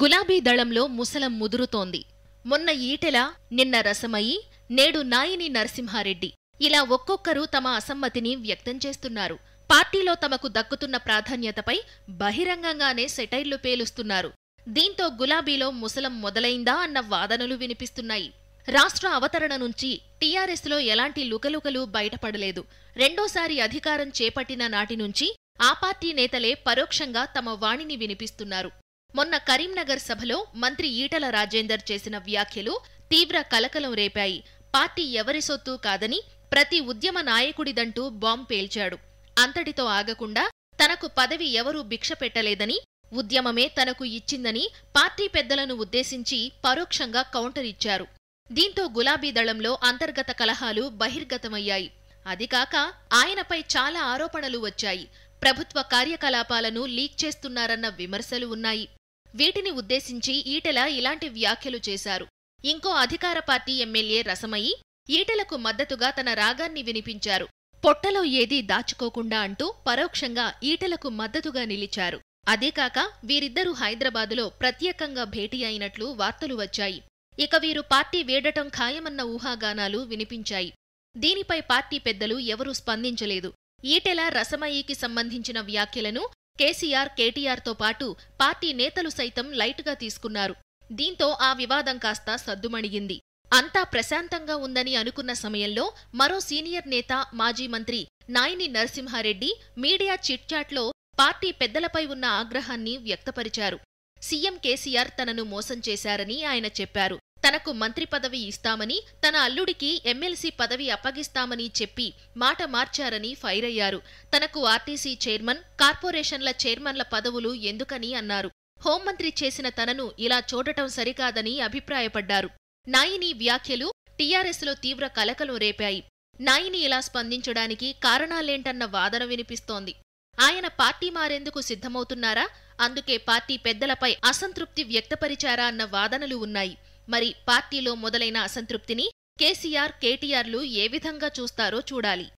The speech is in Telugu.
గులాబీ దళంలో ముసలం ముదురుతోంది మొన్న ఈటెల నిన్న రసమయి నేడు నాయిని నరసింహారెడ్డి ఇలా ఒక్కొక్కరు తమ అసమ్మతిని వ్యక్తం చేస్తున్నారు పార్టీలో తమకు దక్కుతున్న ప్రాధాన్యతపై బహిరంగంగానే సెటైర్లు పేలుస్తున్నారు దీంతో గులాబీలో ముసలం మొదలైందా అన్న వాదనలు వినిపిస్తున్నాయి రాష్ట్ర అవతరణ నుంచి టీఆర్ఎస్లో ఎలాంటి లుకలుకలు బయటపడలేదు రెండోసారి అధికారం చేపట్టిన నాటి నుంచి ఆ పార్టీ నేతలే పరోక్షంగా తమ వాణిని వినిపిస్తున్నారు మొన్న కరీంనగర్ సభలో మంత్రి ఈటల రాజేందర్ చేసిన వ్యాఖ్యలు తీవ్ర కలకలం రేపాయి పార్టీ ఎవరి సొత్తు కాదని ప్రతి ఉద్యమ నాయకుడిదంటూ బాంబ్ పేల్చాడు అంతటితో ఆగకుండా తనకు పదవి ఎవరూ భిక్ష పెట్టలేదని ఉద్యమమే తనకు ఇచ్చిందని పార్టీ పెద్దలను ఉద్దేశించి పరోక్షంగా కౌంటర్ ఇచ్చారు దీంతో గులాబీ దళంలో అంతర్గత కలహాలు బహిర్గతమయ్యాయి అదికాక ఆయనపై చాలా ఆరోపణలు వచ్చాయి ప్రభుత్వ కార్యకలాపాలను లీక్ చేస్తున్నారన్న విమర్శలు ఉన్నాయి వీటిని ఉద్దేశించి ఈటెల ఇలాంటి వ్యాఖ్యలు చేశారు ఇంకో అధికార పార్టీ ఎమ్మెల్యే రసమయి ఈటెలకు మద్దతుగా తన రాగాన్ని వినిపించారు పొట్టలో ఏదీ దాచుకోకుండా అంటూ పరోక్షంగా ఈటెలకు మద్దతుగా నిలిచారు అదేకాక వీరిద్దరూ హైదరాబాదులో ప్రత్యేకంగా భేటీ అయినట్లు వార్తలు వచ్చాయి ఇక వీరు పార్టీ వీడటం ఖాయమన్న ఊహాగానాలు వినిపించాయి దీనిపై పార్టీ పెద్దలు ఎవరూ స్పందించలేదు ఈటెల రసమయ్యకి సంబంధించిన వ్యాఖ్యలను కేసీఆర్ కేటీఆర్తో పాటు పార్టీ నేతలు సైతం లైట్గా తీసుకున్నారు దీంతో ఆ వివాదం కాస్త సద్దుమణిగింది అంతా ప్రశాంతంగా ఉందని అనుకున్న సమయంలో మరో సీనియర్ నేత మాజీ మంత్రి నాయిని నరసింహారెడ్డి మీడియా చిట్చాట్లో పార్టీ పెద్దలపై ఉన్న ఆగ్రహాన్ని వ్యక్తపరిచారు సీఎం కేసీఆర్ తనను మోసం చేశారని ఆయన చెప్పారు తనకు మంత్రి పదవి ఇస్తామని తన అల్లుడికి ఎమ్మెల్సీ పదవి అప్పగిస్తామని చెప్పి మాట మార్చారని ఫైర్ అయ్యారు తనకు ఆర్టీసీ చైర్మన్ కార్పొరేషన్ల చైర్మన్ల పదవులు ఎందుకని అన్నారు హోంమంత్రి చేసిన తనను ఇలా చూడటం సరికాదని అభిప్రాయపడ్డారు నాయిని వ్యాఖ్యలు టీఆర్ఎస్లో తీవ్ర కలకలం రేపాయి నాయిని ఇలా స్పందించడానికి కారణాలేంటన్న వాదన వినిపిస్తోంది ఆయన పార్టీ మారేందుకు సిద్ధమవుతున్నారా అందుకే పార్టీ పెద్దలపై అసంతృప్తి వ్యక్తపరిచారా అన్న వాదనలు ఉన్నాయి మరి పార్టీలో మొదలైన అసంతృప్తిని కేసీఆర్ కేటీఆర్లు ఏ విధంగా చూస్తారో చూడాలి